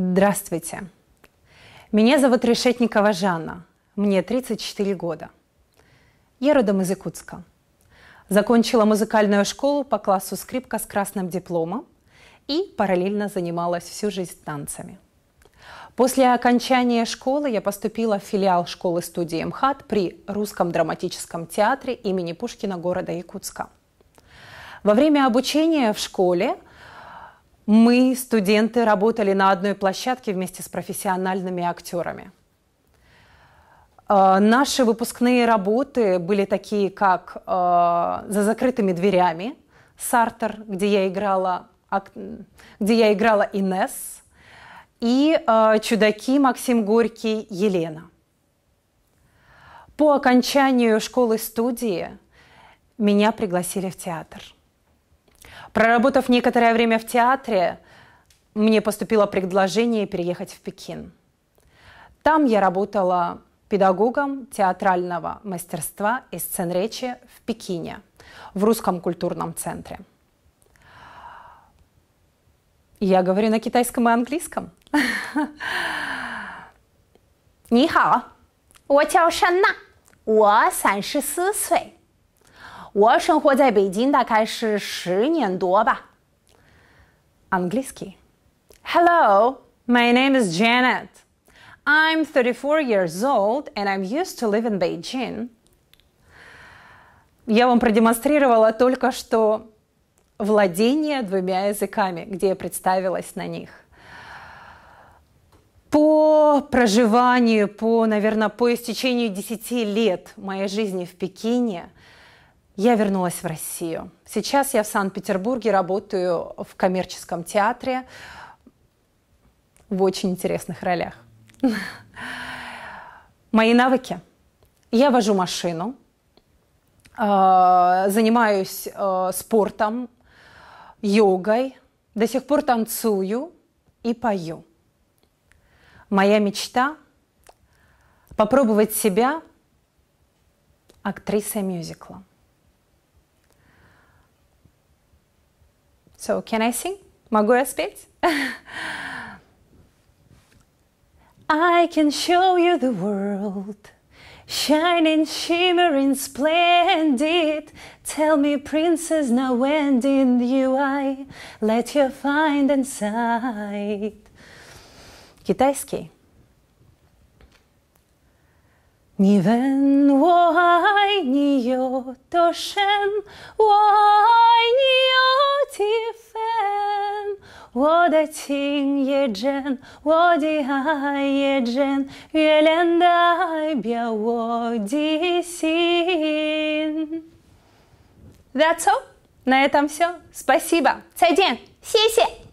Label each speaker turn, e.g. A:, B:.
A: Здравствуйте! Меня зовут Решетникова Жанна. Мне 34 года. Я родом из Якутска. Закончила музыкальную школу по классу скрипка с красным дипломом и параллельно занималась всю жизнь танцами. После окончания школы я поступила в филиал школы-студии МХАТ при Русском драматическом театре имени Пушкина города Якутска. Во время обучения в школе – мы, студенты, работали на одной площадке вместе с профессиональными актерами. А, наши выпускные работы были такие, как а, «За закрытыми дверями», «Сартер», где я играла, где я играла Инесс, и а, «Чудаки» Максим Горький, Елена. По окончанию школы-студии меня пригласили в театр – Проработав некоторое время в театре, мне поступило предложение переехать в Пекин. Там я работала педагогом театрального мастерства и сцен речи в Пекине, в Русском культурном центре. Я говорю на китайском и английском. Ниха, 我叫山娜，我三十四岁。我生活在北京大概是十年多吧。Английский. Hello, my name is Janet. I'm 34 years old and I'm used to live in Beijing. Я вам продемонстрировала только что владение двумя языками, где я представилась на них. По проживанию, по, наверное, по истечению 10 лет моей жизни в Пекине – я вернулась в Россию. Сейчас я в Санкт-Петербурге работаю в коммерческом театре в очень интересных ролях. Мои навыки. Я вожу машину, э, занимаюсь э, спортом, йогой, до сих пор танцую и пою. Моя мечта – попробовать себя актрисой мюзикла. So, can I sing? Magura я
B: I can show you the world Shining, shimmering, splendid Tell me, princess, now when did you I Let you find inside
A: Китайский
B: 你问我爱你有多深，我爱你有几分？我的情也真，我的爱也真，月亮代表我的心。That's all. 那也 э т о 再见。谢谢。